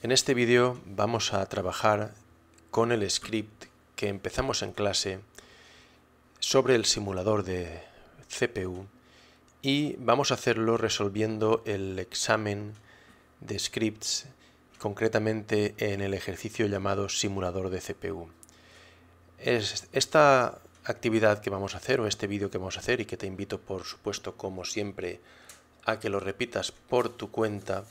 En este vídeo vamos a trabajar con el script que empezamos en clase sobre el simulador de CPU y vamos a hacerlo resolviendo el examen de scripts concretamente en el ejercicio llamado simulador de CPU. Es esta actividad que vamos a hacer o este vídeo que vamos a hacer y que te invito por supuesto como siempre a que lo repitas por tu cuenta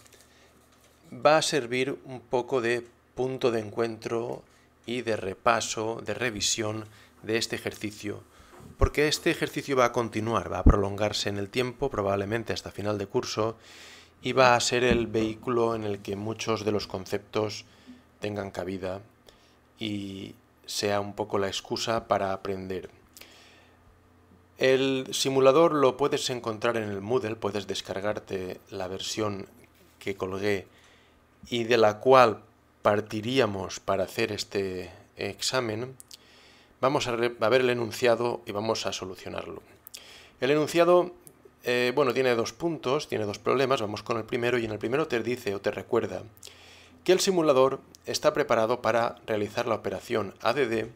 va a servir un poco de punto de encuentro y de repaso, de revisión de este ejercicio, porque este ejercicio va a continuar, va a prolongarse en el tiempo, probablemente hasta final de curso, y va a ser el vehículo en el que muchos de los conceptos tengan cabida y sea un poco la excusa para aprender. El simulador lo puedes encontrar en el Moodle, puedes descargarte la versión que colgué y de la cual partiríamos para hacer este examen, vamos a, ver el enunciado y vamos a solucionarlo. El enunciado, eh, bueno, tiene dos puntos, tiene dos problemas, vamos con el primero y en el primero te dice o te recuerda que el simulador está preparado para realizar la operación ADD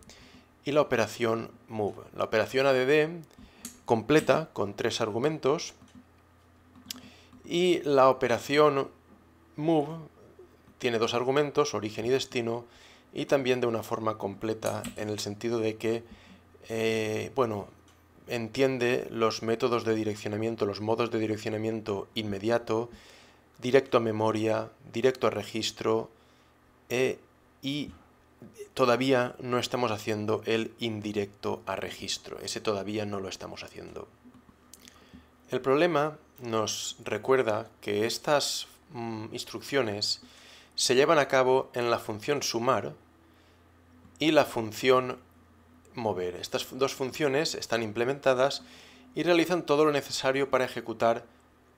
y la operación MOVE. La operación ADD completa con tres argumentos y la operación MOVE tiene dos argumentos, origen y destino, y también de una forma completa, en el sentido de que, eh, bueno, entiende los métodos de direccionamiento, los modos de direccionamiento inmediato, directo a memoria, directo a registro, eh, y todavía no estamos haciendo el indirecto a registro, ese todavía no lo estamos haciendo. El problema nos recuerda que estas mm, instrucciones se llevan a cabo en la función sumar y la función mover. Estas dos funciones están implementadas y realizan todo lo necesario para ejecutar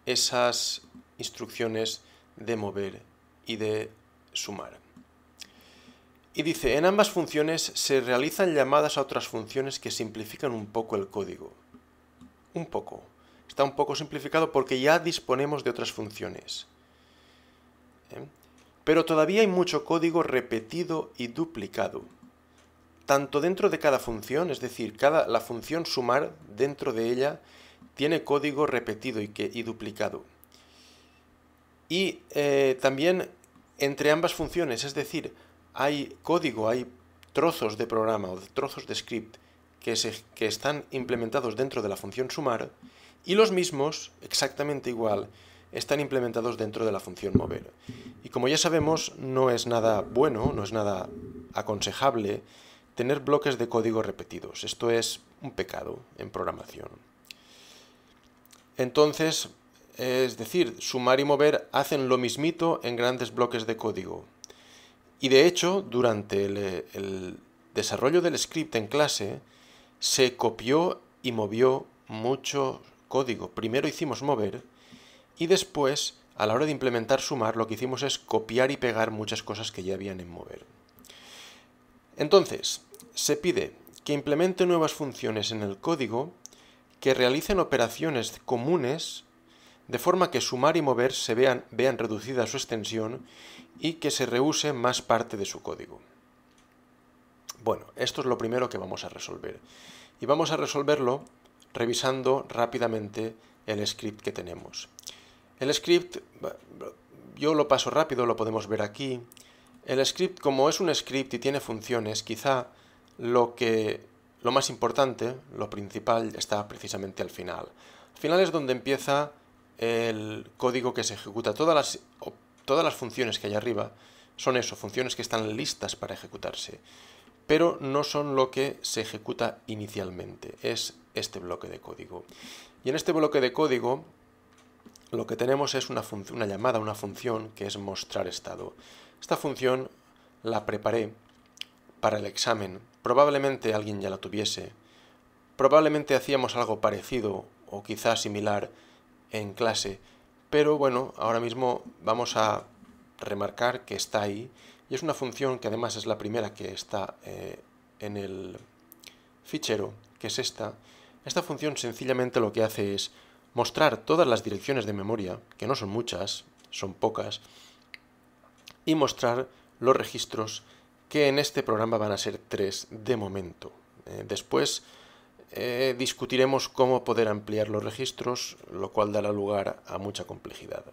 esas instrucciones de mover y de sumar. Y dice, en ambas funciones se realizan llamadas a otras funciones que simplifican un poco el código. Un poco. Está un poco simplificado porque ya disponemos de otras funciones. ¿Eh? Pero todavía hay mucho código repetido y duplicado, tanto dentro de cada función, es decir, cada, la función sumar dentro de ella tiene código repetido y, que, duplicado. Y eh, también entre ambas funciones, es decir, hay código, hay trozos de programa o trozos de script que, se, que están implementados dentro de la función sumar y los mismos, exactamente igual, están implementados dentro de la función mover. Y como ya sabemos, no es nada bueno, no es nada aconsejable tener bloques de código repetidos. Esto es un pecado en programación. Entonces, es decir, sumar y mover hacen lo mismito en grandes bloques de código. Y de hecho, durante el, desarrollo del script en clase, se copió y movió mucho código. Primero hicimos mover y después, a la hora de implementar sumar, lo que hicimos es copiar y pegar muchas cosas que ya habían en mover. Entonces, se pide que implemente nuevas funciones en el código que realicen operaciones comunes de forma que sumar y mover se vean, vean reducida su extensión y que se reuse más parte de su código. Bueno, esto es lo primero que vamos a resolver. Y vamos a resolverlo revisando rápidamente el script que tenemos. El script, yo lo paso rápido, lo podemos ver aquí. El script, como es un script y tiene funciones, quizá lo que lo más importante, lo principal, está precisamente al final. Al final es donde empieza el código que se ejecuta. Todas las, todas las funciones que hay arriba son eso, funciones que están listas para ejecutarse, pero no son lo que se ejecuta inicialmente, es este bloque de código. Y en este bloque de código lo que tenemos es una, llamada, una función que es mostrar estado. Esta función la preparé para el examen. Probablemente alguien ya la tuviese. Probablemente hacíamos algo parecido o quizás similar en clase. Pero bueno, ahora mismo vamos a remarcar que está ahí y es una función que además es la primera que está eh, en el fichero, que es esta. Esta función sencillamente lo que hace es mostrar todas las direcciones de memoria, que no son muchas, son pocas, y mostrar los registros que en este programa van a ser tres de momento. Eh, después eh, discutiremos cómo poder ampliar los registros, lo cual dará lugar a mucha complejidad.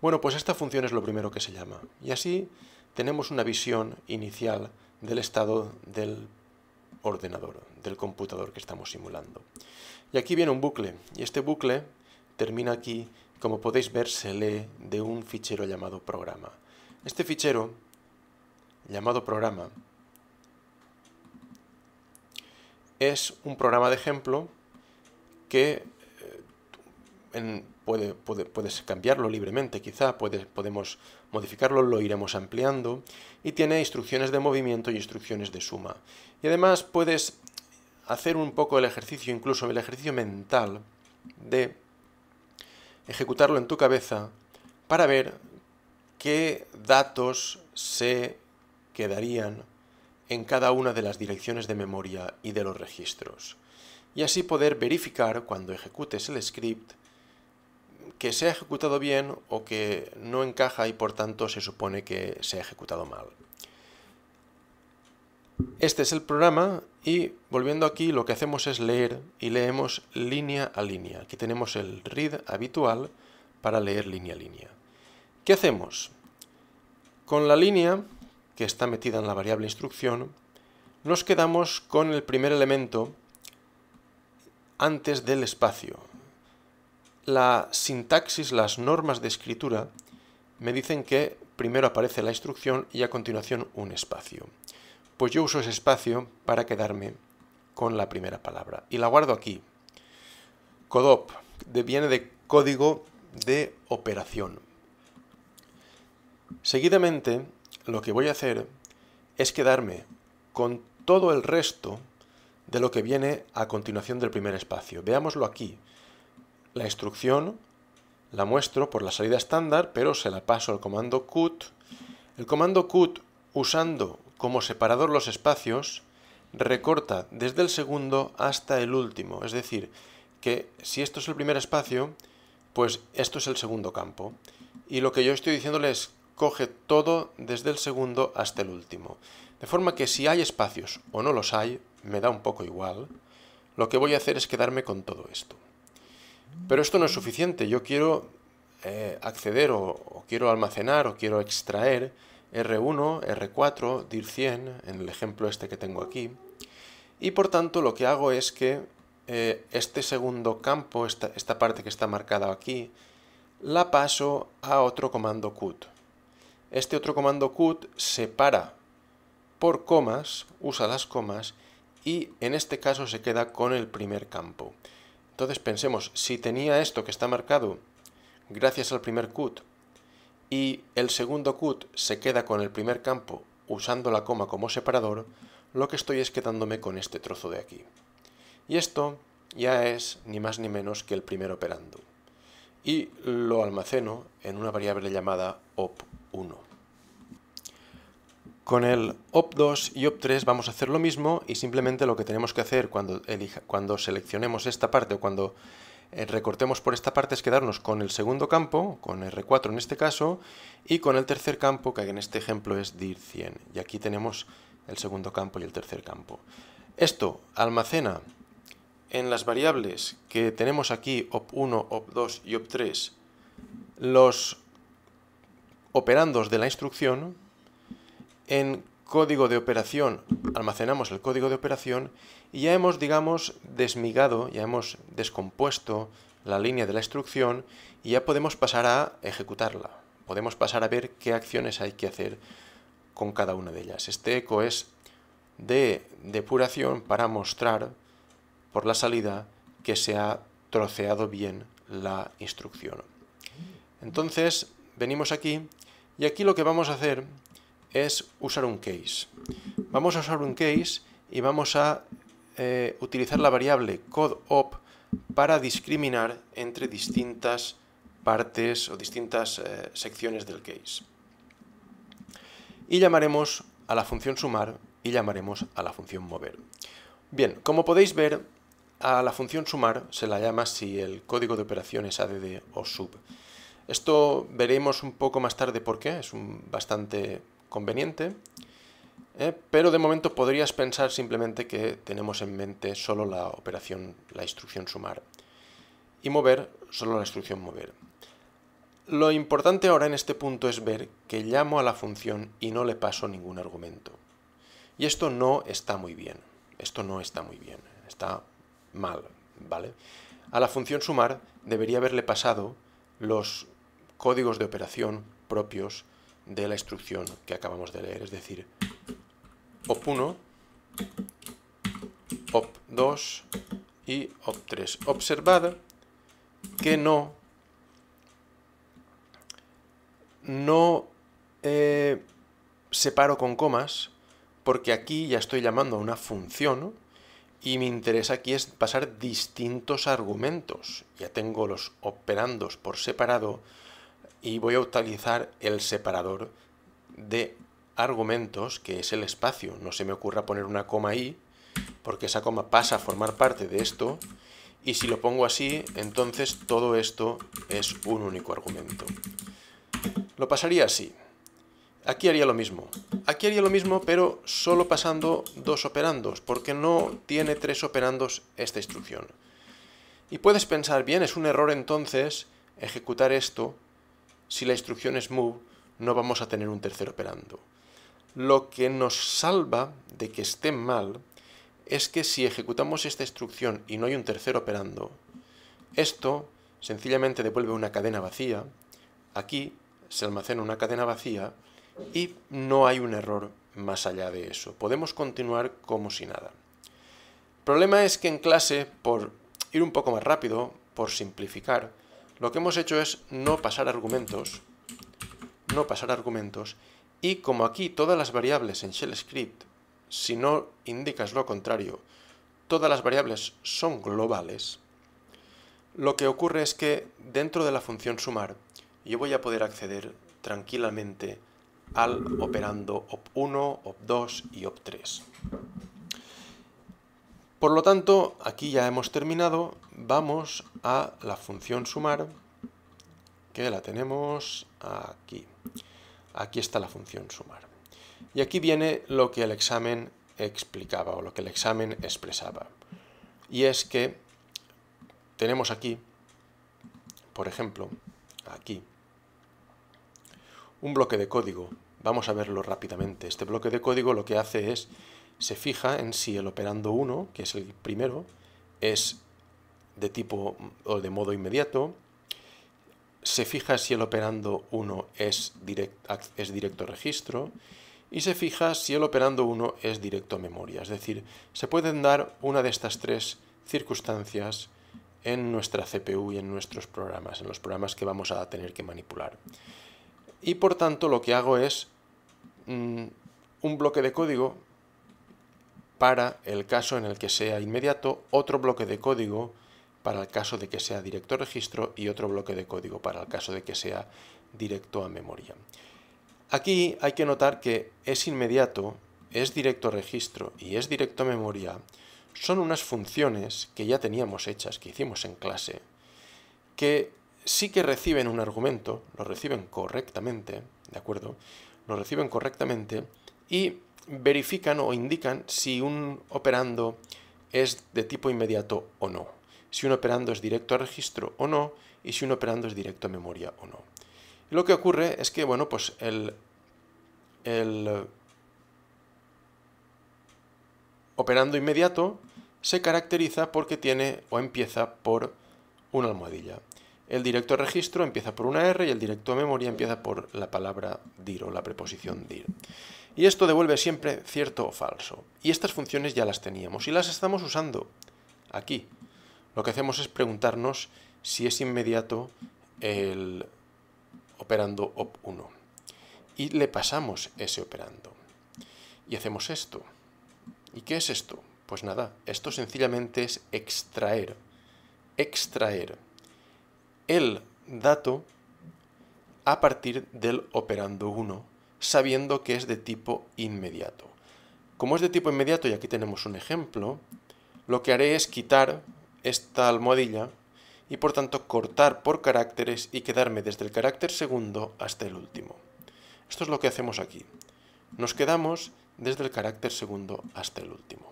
Bueno, pues esta función es lo primero que se llama, y así tenemos una visión inicial del estado del ordenador, del computador que estamos simulando. Y aquí viene un bucle, y este bucle termina aquí, como podéis ver, se lee de un fichero llamado programa. Este fichero, llamado programa, es un programa de ejemplo que eh, puede, puedes cambiarlo libremente, quizá podemos modificarlo, lo iremos ampliando y tiene instrucciones de movimiento y instrucciones de suma. Y además puedes hacer un poco el ejercicio, incluso el ejercicio mental, de ejecutarlo en tu cabeza para ver qué datos se quedarían en cada una de las direcciones de memoria y de los registros. Y así poder verificar cuando ejecutes el script que se ha ejecutado bien o que no encaja y por tanto se supone que se ha ejecutado mal. Este es el programa y volviendo aquí, lo que hacemos es leer y leemos línea a línea. Aquí tenemos el read habitual para leer línea a línea. ¿Qué hacemos? Con la línea, que está metida en la variable instrucción, nos quedamos con el primer elemento antes del espacio. La sintaxis, las normas de escritura, me dicen que primero aparece la instrucción y a continuación un espacio pues yo uso ese espacio para quedarme con la primera palabra. Y la guardo aquí. CODOP viene de código de operación. Seguidamente, lo que voy a hacer es quedarme con todo el resto de lo que viene a continuación del primer espacio. Veámoslo aquí. La instrucción la muestro por la salida estándar, pero se la paso al comando cut. El comando cut, usando como separador los espacios, recorta desde el segundo hasta el último. Es decir, que si esto es el primer espacio, pues esto es el segundo campo. Y lo que yo estoy diciéndole es, coge todo desde el segundo hasta el último. De forma que si hay espacios o no los hay, me da un poco igual, lo que voy a hacer es quedarme con todo esto. Pero esto no es suficiente, yo quiero eh, acceder o quiero almacenar o quiero extraer R1, R4, DIR100, en el ejemplo este que tengo aquí, y por tanto lo que hago es que eh, este segundo campo, esta, esta parte que está marcada aquí, la paso a otro comando CUT. Este otro comando CUT separa por comas, usa las comas, y en este caso se queda con el primer campo. Entonces pensemos, si tenía esto que está marcado gracias al primer CUT y el segundo cut se queda con el primer campo usando la coma como separador, lo que estoy es quedándome con este trozo de aquí. Y esto ya es ni más ni menos que el primer operando. Y lo almaceno en una variable llamada op1. Con el op2 y op3 vamos a hacer lo mismo y simplemente lo que tenemos que hacer cuando, cuando seleccionemos esta parte o cuando eh, recortemos por esta parte es quedarnos con el segundo campo, con R4 en este caso, y con el tercer campo, que en este ejemplo es dir 100. Y aquí tenemos el segundo campo y el tercer campo. Esto almacena en las variables que tenemos aquí, op1, op2 y op3, los operandos de la instrucción. En código de operación, almacenamos el código de operación y ya hemos, digamos, desmigado, ya hemos descompuesto la línea de la instrucción y ya podemos pasar a ejecutarla. Podemos pasar a ver qué acciones hay que hacer con cada una de ellas. Este eco es de depuración para mostrar por la salida que se ha troceado bien la instrucción. Entonces, venimos aquí y aquí lo que vamos a hacer es usar un case. Vamos a usar un case y vamos a eh, utilizar la variable codeOp para discriminar entre distintas partes o distintas eh, secciones del case. Y llamaremos a la función sumar y llamaremos a la función mover. Bien, como podéis ver, a la función sumar se la llama si el código de operación es ADD o sub. Esto veremos un poco más tarde por qué, es un bastante conveniente, ¿eh? pero de momento podrías pensar simplemente que tenemos en mente solo la operación, la instrucción sumar, y mover solo la instrucción mover. Lo importante ahora en este punto es ver que llamo a la función y no le paso ningún argumento. Y esto no está muy bien, esto no está muy bien, está mal, ¿vale? A la función sumar debería haberle pasado los códigos de operación propios de la instrucción que acabamos de leer, es decir, op1, op2 y op3. Observad que no, no eh, separo con comas, porque aquí ya estoy llamando a una función y mi interés aquí es pasar distintos argumentos. Ya tengo los operandos por separado, y voy a utilizar el separador de argumentos, que es el espacio. No se me ocurra poner una coma ahí, porque esa coma pasa a formar parte de esto, y si lo pongo así, entonces todo esto es un único argumento. Lo pasaría así. Aquí haría lo mismo. Aquí haría lo mismo, pero solo pasando dos operandos, porque no tiene tres operandos esta instrucción. Y puedes pensar, bien, es un error entonces ejecutar esto si la instrucción es move, no vamos a tener un tercer operando. Lo que nos salva de que esté mal es que si ejecutamos esta instrucción y no hay un tercer operando, esto sencillamente devuelve una cadena vacía, aquí se almacena una cadena vacía y no hay un error más allá de eso. Podemos continuar como si nada. El problema es que en clase, por ir un poco más rápido, por simplificar, lo que hemos hecho es no pasar argumentos, no pasar argumentos, y como aquí todas las variables en shell script, si no indicas lo contrario, todas las variables son globales, lo que ocurre es que dentro de la función sumar yo voy a poder acceder tranquilamente al operando op1, op2 y op3. Por lo tanto, aquí ya hemos terminado, vamos a la función sumar, que la tenemos aquí. Aquí está la función sumar. Y aquí viene lo que el examen explicaba o lo que el examen expresaba. Y es que tenemos aquí, por ejemplo, aquí, un bloque de código. Vamos a verlo rápidamente. Este bloque de código lo que hace es se fija en si el operando 1, que es el primero, es de tipo o de modo inmediato, se fija si el operando 1 es, es directo registro y se fija si el operando 1 es directo memoria. Es decir, se pueden dar una de estas tres circunstancias en nuestra CPU y en nuestros programas, en los programas que vamos a tener que manipular. Y por tanto lo que hago es mm, un bloque de código para el caso en el que sea inmediato, otro bloque de código para el caso de que sea directo registro y otro bloque de código para el caso de que sea directo a memoria. Aquí hay que notar que es inmediato, es directo registro y es directo a memoria son unas funciones que ya teníamos hechas, que hicimos en clase, que sí que reciben un argumento, lo reciben correctamente, ¿de acuerdo? Lo reciben correctamente y verifican o indican si un operando es de tipo inmediato o no, si un operando es directo a registro o no, y si un operando es directo a memoria o no. lo que ocurre es que, bueno, pues el operando inmediato se caracteriza porque tiene o empieza por una almohadilla. El directo registro empieza por una R y el directo a memoria empieza por la palabra dir o la preposición dir. Y esto devuelve siempre cierto o falso. Y estas funciones ya las teníamos y las estamos usando aquí. Lo que hacemos es preguntarnos si es inmediato el operando op1. Y le pasamos ese operando. Y hacemos esto. ¿Y qué es esto? Pues nada, esto sencillamente es extraer. Extraer el dato a partir del operando 1, sabiendo que es de tipo inmediato. Como es de tipo inmediato, y aquí tenemos un ejemplo, lo que haré es quitar esta almohadilla y por tanto cortar por caracteres y quedarme desde el carácter segundo hasta el último. Esto es lo que hacemos aquí. Nos quedamos desde el carácter segundo hasta el último.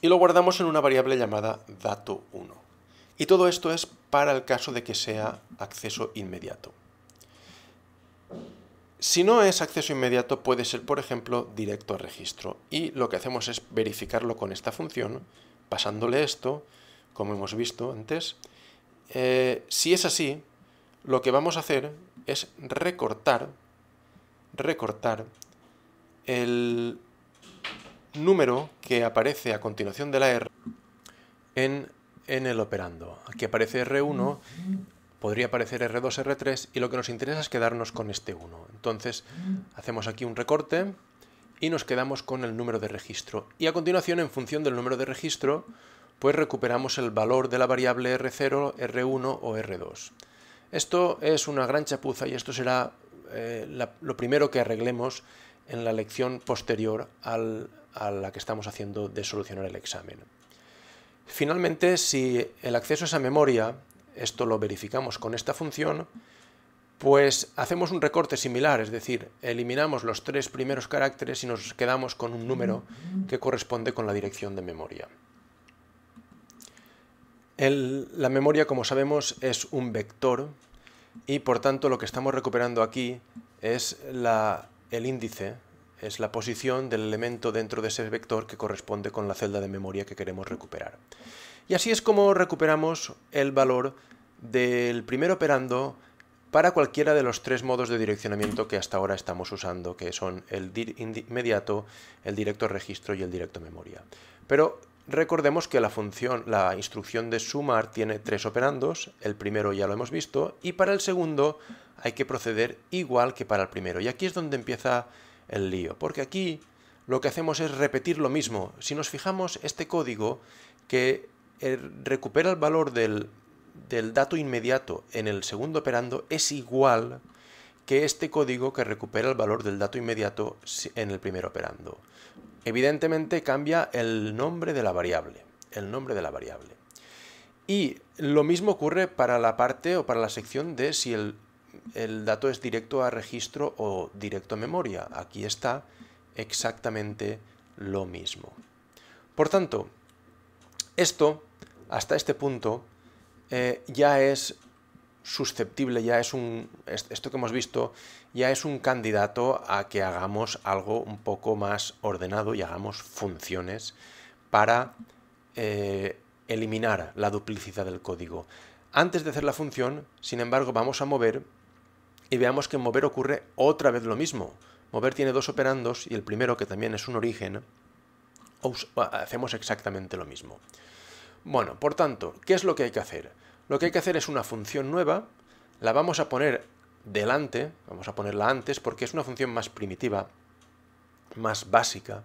Y lo guardamos en una variable llamada dato1. Y todo esto es para el caso de que sea acceso inmediato. Si no es acceso inmediato, puede ser, por ejemplo, directo a registro. Y lo que hacemos es verificarlo con esta función, pasándole esto, como hemos visto antes. Eh, si es así, lo que vamos a hacer es recortar, recortar el número que aparece a continuación de la R en en el operando. Aquí aparece R1, podría aparecer R2, R3 y lo que nos interesa es quedarnos con este 1. Entonces hacemos aquí un recorte y nos quedamos con el número de registro. Y a continuación, en función del número de registro, pues recuperamos el valor de la variable R0, R1 o R2. Esto es una gran chapuza y esto será eh, lo primero que arreglemos en la lección posterior a la que estamos haciendo de solucionar el examen. Finalmente, si el acceso a esa memoria, esto lo verificamos con esta función, pues hacemos un recorte similar, es decir, eliminamos los tres primeros caracteres y nos quedamos con un número que corresponde con la dirección de memoria. la memoria, como sabemos, es un vector y por tanto lo que estamos recuperando aquí es el índice es la posición del elemento dentro de ese vector que corresponde con la celda de memoria que queremos recuperar. Y así es como recuperamos el valor del primer operando para cualquiera de los tres modos de direccionamiento que hasta ahora estamos usando, que son el inmediato, el directo registro y el directo memoria. Pero recordemos que la función, la instrucción de sumar tiene tres operandos, el primero ya lo hemos visto, y para el segundo hay que proceder igual que para el primero. Y aquí es donde empieza el lío, porque aquí lo que hacemos es repetir lo mismo. Si nos fijamos, este código que eh, recupera el valor del, del dato inmediato en el segundo operando es igual que este código que recupera el valor del dato inmediato en el primer operando. Evidentemente cambia el nombre de la variable, el nombre de la variable. Y lo mismo ocurre para la parte o para la sección de si el el dato es directo a registro o directo a memoria. Aquí está exactamente lo mismo. Por tanto, esto, hasta este punto, eh, ya es susceptible, ya es un. esto que hemos visto, ya es un candidato a que hagamos algo un poco más ordenado y hagamos funciones para eh, eliminar la duplicidad del código. Antes de hacer la función, sin embargo, vamos a mover y veamos que en mover ocurre otra vez lo mismo. Mover tiene dos operandos y el primero, que también es un origen, hacemos exactamente lo mismo. Bueno, por tanto, ¿qué es lo que hay que hacer? Lo que hay que hacer es una función nueva, la vamos a poner delante, vamos a ponerla antes porque es una función más primitiva, más básica,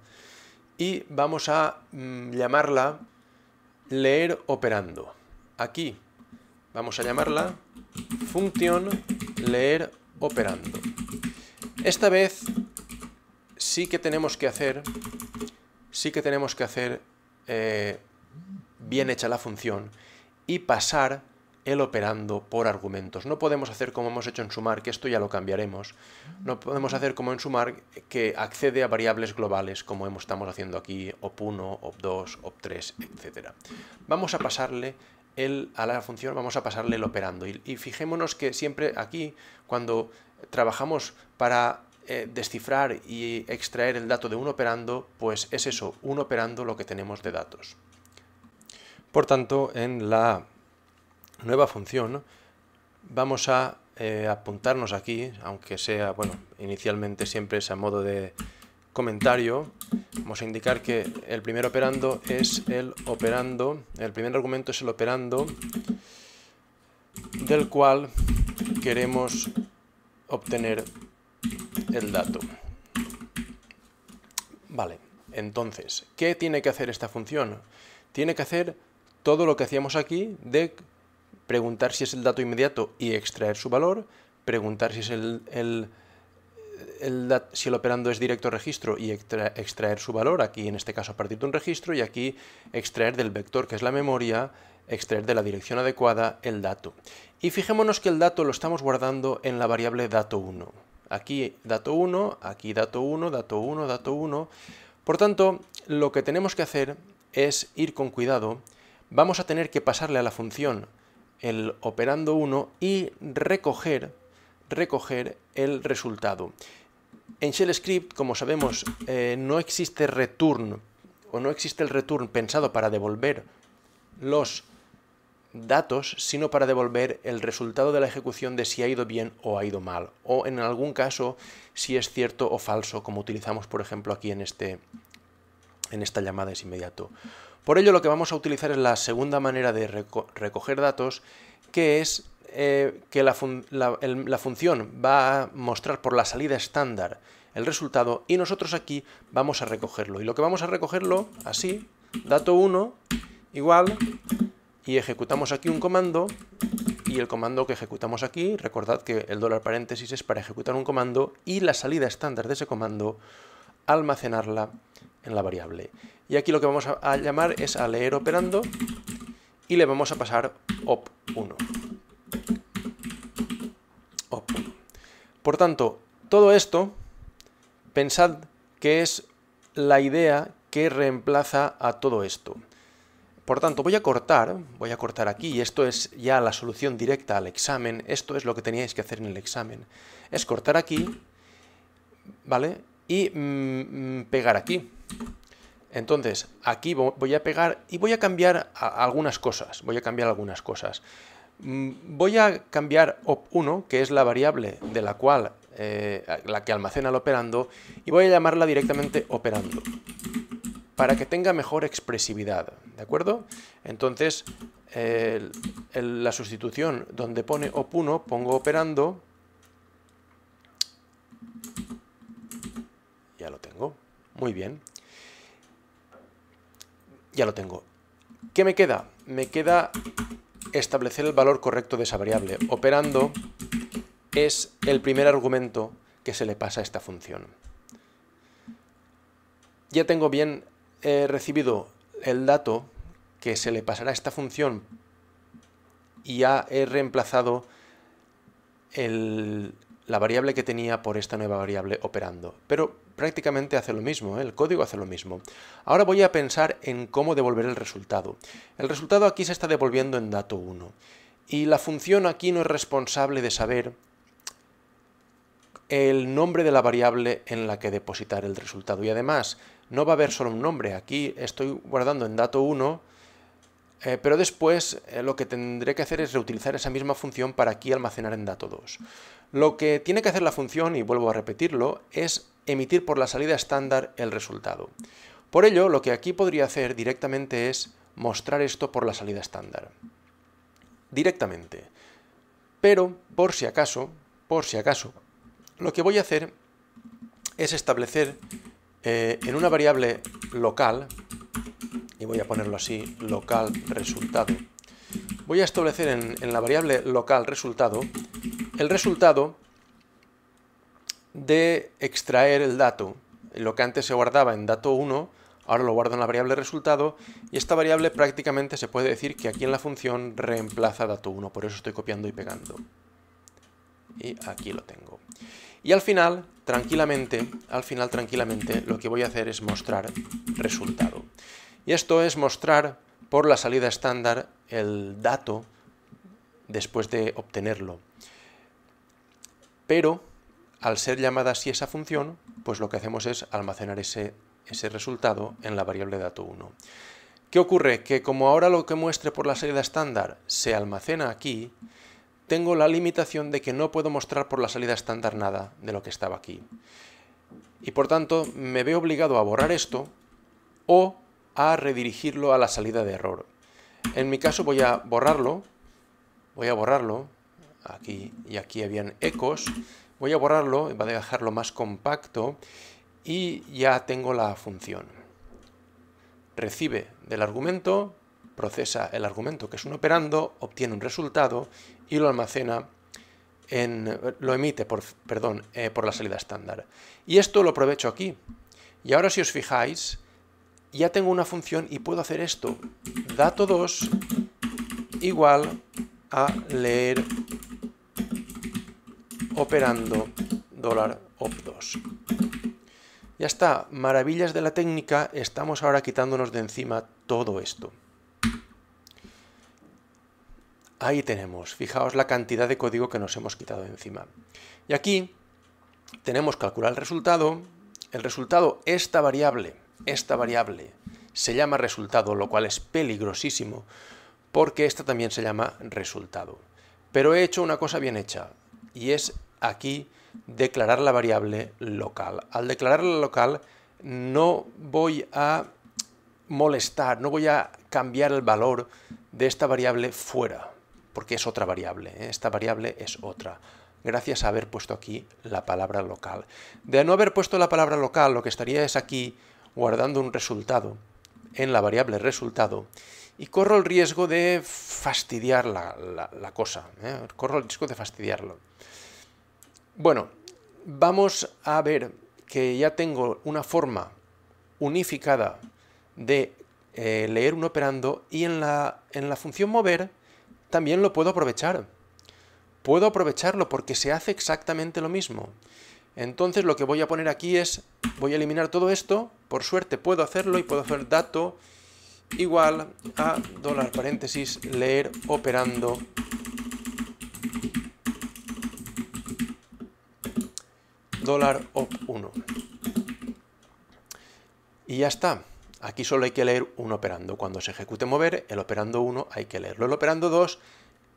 y vamos a mm, llamarla leer operando. Aquí vamos a llamarla función leer operando. Esta vez sí que tenemos que hacer, sí que tenemos que hacer eh, bien hecha la función y pasar el operando por argumentos. No podemos hacer como hemos hecho en sumar, que esto ya lo cambiaremos. No podemos hacer como en sumar que accede a variables globales, como estamos haciendo aquí, op1, op2, op3, etc. Vamos a pasarle el, a la función vamos a pasarle el operando. Y, fijémonos que siempre aquí, cuando trabajamos para eh, descifrar y extraer el dato de un operando, pues es eso, un operando lo que tenemos de datos. Por tanto, en la nueva función vamos a eh, apuntarnos aquí, aunque sea, bueno, inicialmente siempre es a modo de comentario, Vamos a indicar que el primer operando es el operando, el primer argumento es el operando del cual queremos obtener el dato. Vale, entonces, ¿qué tiene que hacer esta función? Tiene que hacer todo lo que hacíamos aquí de preguntar si es el dato inmediato y extraer su valor, preguntar si es el, si el operando es directo registro y extraer su valor, aquí en este caso a partir de un registro, y aquí extraer del vector, que es la memoria, extraer de la dirección adecuada el dato. Y fijémonos que el dato lo estamos guardando en la variable dato1. Aquí dato 1, aquí dato 1, dato 1, dato 1. Por tanto, lo que tenemos que hacer es ir con cuidado. Vamos a tener que pasarle a la función el operando 1 y recoger recoger el resultado. En Shell Script, como sabemos, eh, no existe return o no existe el return pensado para devolver los datos, sino para devolver el resultado de la ejecución de si ha ido bien o ha ido mal, o en algún caso si es cierto o falso, como utilizamos por ejemplo aquí en, este, en esta llamada es inmediato. Por ello lo que vamos a utilizar es la segunda manera de recoger datos, que es eh, que la, la función va a mostrar por la salida estándar el resultado y nosotros aquí vamos a recogerlo. Y lo que vamos a recogerlo, así, dato 1, igual, y ejecutamos aquí un comando y el comando que ejecutamos aquí, recordad que el dólar paréntesis es para ejecutar un comando y la salida estándar de ese comando almacenarla en la variable. Y aquí lo que vamos a llamar es a leer operando y le vamos a pasar op1. Por tanto, todo esto, pensad que es la idea que reemplaza a todo esto. Por tanto, voy a cortar, voy a cortar aquí, y esto es ya la solución directa al examen, esto es lo que teníais que hacer en el examen. Es cortar aquí, ¿vale? Y mm, mm, pegar aquí. Entonces, aquí voy a pegar y voy a cambiar algunas cosas, voy a cambiar algunas cosas. Mm, voy a cambiar op1, que es la variable de la cual, eh, la que almacena el operando, y voy a llamarla directamente operando, para que tenga mejor expresividad, ¿de acuerdo? Entonces, la sustitución donde pone op1, pongo operando, ya lo tengo, muy bien, ya lo tengo. ¿Qué me queda? Me queda establecer el valor correcto de esa variable. Operando es el primer argumento que se le pasa a esta función. Ya tengo bien eh, recibido el dato que se le pasará a esta función y ya he reemplazado el, la variable que tenía por esta nueva variable operando. Pero prácticamente hace lo mismo, ¿eh? el código hace lo mismo. Ahora voy a pensar en cómo devolver el resultado. El resultado aquí se está devolviendo en dato 1. Y la función aquí no es responsable de saber el nombre de la variable en la que depositar el resultado. Y además, no va a haber solo un nombre. Aquí estoy guardando en dato 1 eh, pero después eh, lo que tendré que hacer es reutilizar esa misma función para aquí almacenar en dato2. Lo que tiene que hacer la función, y vuelvo a repetirlo, es emitir por la salida estándar el resultado. Por ello, lo que aquí podría hacer directamente es mostrar esto por la salida estándar. Directamente. Pero, por si acaso, por si acaso, lo que voy a hacer es establecer eh, en una variable local voy a ponerlo así, local resultado. Voy a establecer en, la variable local resultado el resultado de extraer el dato. Lo que antes se guardaba en dato 1, ahora lo guardo en la variable resultado y esta variable prácticamente se puede decir que aquí en la función reemplaza dato 1, por eso estoy copiando y pegando. Y aquí lo tengo. Y al final, tranquilamente, al final tranquilamente, lo que voy a hacer es mostrar resultado. Y esto es mostrar por la salida estándar el dato después de obtenerlo. Pero al ser llamada así esa función, pues lo que hacemos es almacenar ese, ese resultado en la variable dato 1. ¿Qué ocurre? Que como ahora lo que muestre por la salida estándar se almacena aquí, tengo la limitación de que no puedo mostrar por la salida estándar nada de lo que estaba aquí. Y por tanto me veo obligado a borrar esto o a redirigirlo a la salida de error. En mi caso voy a borrarlo, voy a borrarlo, aquí y aquí habían ecos, voy a borrarlo, va a dejarlo más compacto y ya tengo la función. Recibe del argumento, procesa el argumento que es un operando, obtiene un resultado y lo almacena en, lo emite por, perdón, eh, por la salida estándar. Y esto lo aprovecho aquí. Y ahora si os fijáis, ya tengo una función y puedo hacer esto. Dato 2 igual a leer operando dólar op2. Ya está, maravillas de la técnica, estamos ahora quitándonos de encima todo esto. Ahí tenemos, fijaos la cantidad de código que nos hemos quitado de encima. Y aquí tenemos calcular el resultado, el resultado, esta variable, esta variable se llama resultado, lo cual es peligrosísimo, porque esta también se llama resultado. Pero he hecho una cosa bien hecha, y es aquí declarar la variable local. Al declarar la local no voy a molestar, no voy a cambiar el valor de esta variable fuera, porque es otra variable, ¿eh? esta variable es otra, gracias a haber puesto aquí la palabra local. De no haber puesto la palabra local, lo que estaría es aquí guardando un resultado en la variable resultado y corro el riesgo de fastidiar la, cosa, ¿eh? corro el riesgo de fastidiarlo. Bueno, vamos a ver que ya tengo una forma unificada de eh, leer un operando y en la función mover también lo puedo aprovechar. Puedo aprovecharlo porque se hace exactamente lo mismo. Entonces lo que voy a poner aquí es, voy a eliminar todo esto, por suerte puedo hacerlo y puedo hacer dato igual a dólar paréntesis leer operando dólar op1 y ya está aquí solo hay que leer un operando cuando se ejecute mover el operando 1 hay que leerlo el operando 2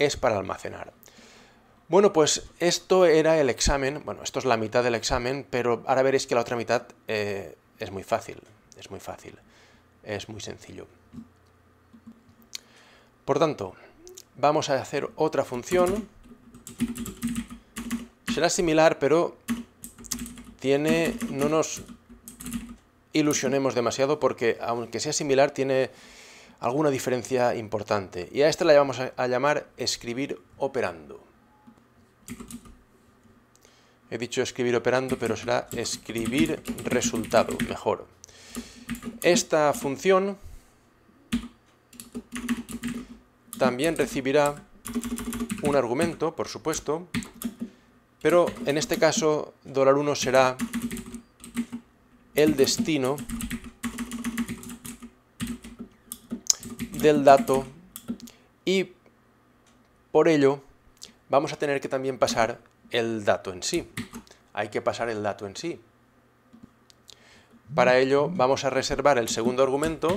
es para almacenar bueno, pues esto era el examen, bueno, esto es la mitad del examen, pero ahora veréis que la otra mitad eh, es muy fácil, es muy fácil, es muy sencillo. Por tanto, vamos a hacer otra función, será similar, pero tiene, no nos ilusionemos demasiado porque aunque sea similar tiene alguna diferencia importante. Y a esta la vamos a llamar escribir operando. He dicho escribir operando, pero será escribir resultado, mejor. Esta función también recibirá un argumento, por supuesto, pero en este caso $1 será el destino del dato y por ello vamos a tener que también pasar el dato en sí. Hay que pasar el dato en sí. Para ello vamos a reservar el segundo argumento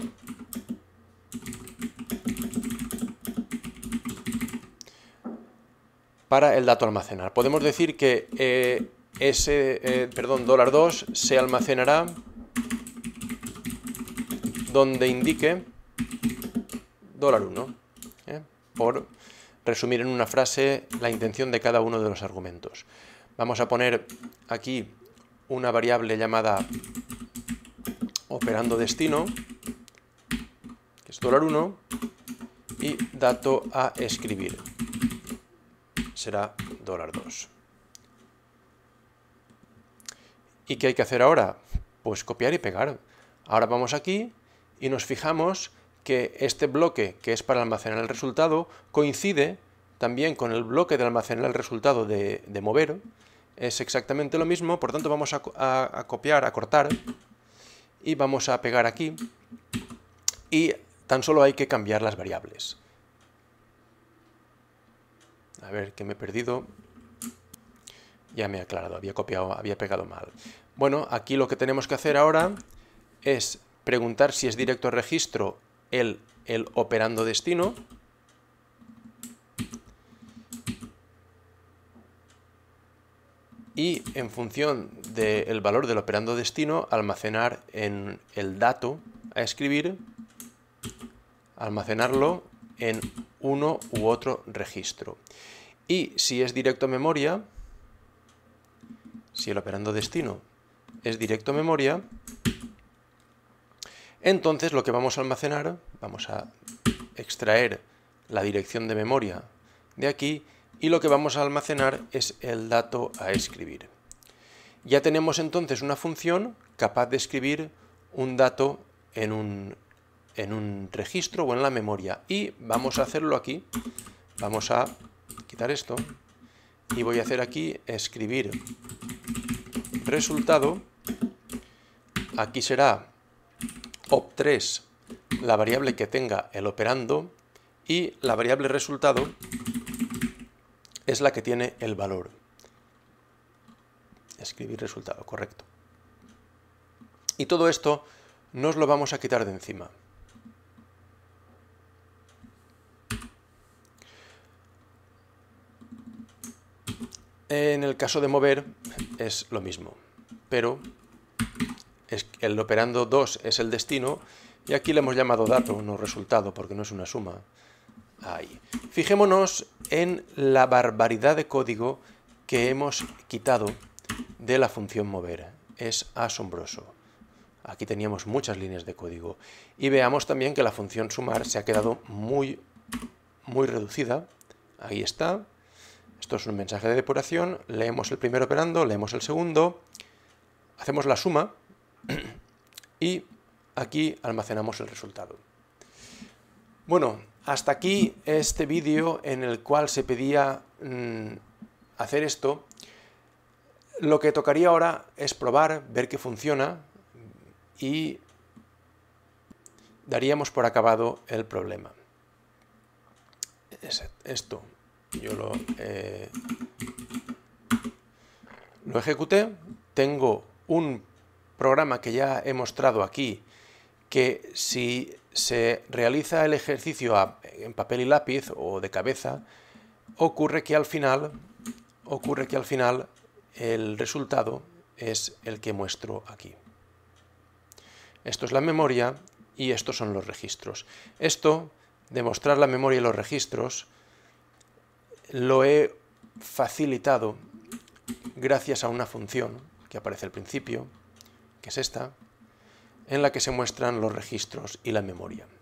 para el dato almacenar. Podemos decir que eh, ese, eh, perdón, dólar $2 se almacenará donde indique $1 ¿eh? por resumir en una frase la intención de cada uno de los argumentos. Vamos a poner aquí una variable llamada operando destino, que es dólar 1, y dato a escribir, será dólar 2. ¿Y qué hay que hacer ahora? Pues copiar y pegar. Ahora vamos aquí y nos fijamos que este bloque, que es para almacenar el resultado, coincide también con el bloque de almacenar el resultado de, mover, Es exactamente lo mismo, por tanto vamos a, copiar, a cortar, y vamos a pegar aquí, y tan solo hay que cambiar las variables. A ver, que me he perdido. Ya me he aclarado, había copiado, había pegado mal. Bueno, aquí lo que tenemos que hacer ahora es preguntar si es directo registro el, operando destino. Y en función del valor del operando destino, almacenar en el dato a escribir, almacenarlo en uno u otro registro. Y si es directo memoria, si el operando destino es directo memoria, entonces lo que vamos a almacenar, vamos a extraer la dirección de memoria de aquí y lo que vamos a almacenar es el dato a escribir. Ya tenemos entonces una función capaz de escribir un dato en un, en un registro o en la memoria y vamos a hacerlo aquí. Vamos a quitar esto y voy a hacer aquí escribir resultado. Aquí será op3 la variable que tenga el operando y la variable resultado es la que tiene el valor. Escribir resultado, correcto. Y todo esto nos lo vamos a quitar de encima. En el caso de mover es lo mismo, pero el operando 2 es el destino, y aquí le hemos llamado dato, no resultado, porque no es una suma. Ahí. Fijémonos en la barbaridad de código que hemos quitado de la función mover. Es asombroso. Aquí teníamos muchas líneas de código. Y veamos también que la función sumar se ha quedado muy, muy reducida. Ahí está. Esto es un mensaje de depuración. Leemos el primer operando, leemos el segundo. Hacemos la suma y aquí almacenamos el resultado. Bueno, hasta aquí este vídeo en el cual se pedía mm, hacer esto. Lo que tocaría ahora es probar, ver que funciona y daríamos por acabado el problema. esto yo lo, eh, lo ejecuté, tengo un programa que ya he mostrado aquí, que si se realiza el ejercicio en papel y lápiz o de cabeza, ocurre que al final, ocurre que al final el resultado es el que muestro aquí. Esto es la memoria y estos son los registros. Esto, demostrar la memoria y los registros, lo he facilitado gracias a una función que aparece al principio, que es esta, en la que se muestran los registros y la memoria.